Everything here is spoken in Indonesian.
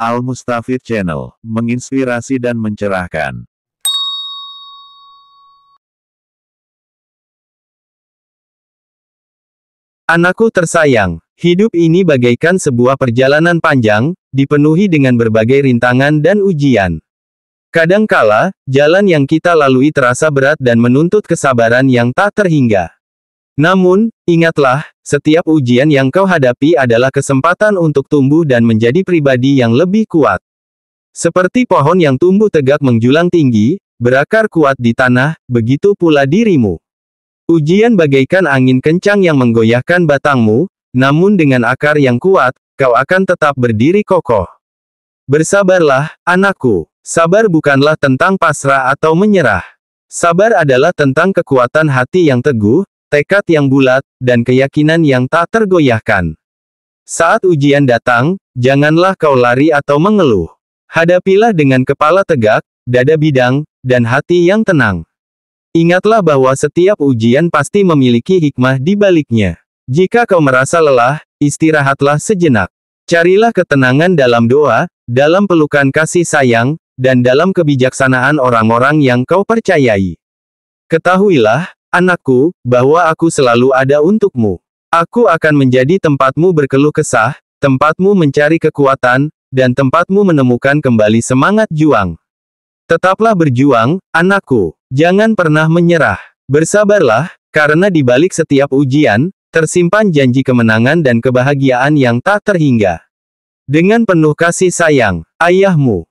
Al-Mustafid Channel, menginspirasi dan mencerahkan. Anakku tersayang, hidup ini bagaikan sebuah perjalanan panjang, dipenuhi dengan berbagai rintangan dan ujian. Kadangkala, jalan yang kita lalui terasa berat dan menuntut kesabaran yang tak terhingga. Namun, ingatlah, setiap ujian yang kau hadapi adalah kesempatan untuk tumbuh dan menjadi pribadi yang lebih kuat. Seperti pohon yang tumbuh tegak menjulang tinggi, berakar kuat di tanah, begitu pula dirimu. Ujian bagaikan angin kencang yang menggoyahkan batangmu, namun dengan akar yang kuat, kau akan tetap berdiri kokoh. Bersabarlah, anakku. Sabar bukanlah tentang pasrah atau menyerah. Sabar adalah tentang kekuatan hati yang teguh, tekad yang bulat, dan keyakinan yang tak tergoyahkan. Saat ujian datang, janganlah kau lari atau mengeluh. Hadapilah dengan kepala tegak, dada bidang, dan hati yang tenang. Ingatlah bahwa setiap ujian pasti memiliki hikmah di baliknya. Jika kau merasa lelah, istirahatlah sejenak. Carilah ketenangan dalam doa, dalam pelukan kasih sayang, dan dalam kebijaksanaan orang-orang yang kau percayai. Ketahuilah, Anakku, bahwa aku selalu ada untukmu. Aku akan menjadi tempatmu berkeluh kesah, tempatmu mencari kekuatan, dan tempatmu menemukan kembali semangat juang. Tetaplah berjuang, anakku. Jangan pernah menyerah. Bersabarlah, karena di balik setiap ujian, tersimpan janji kemenangan dan kebahagiaan yang tak terhingga. Dengan penuh kasih sayang, ayahmu.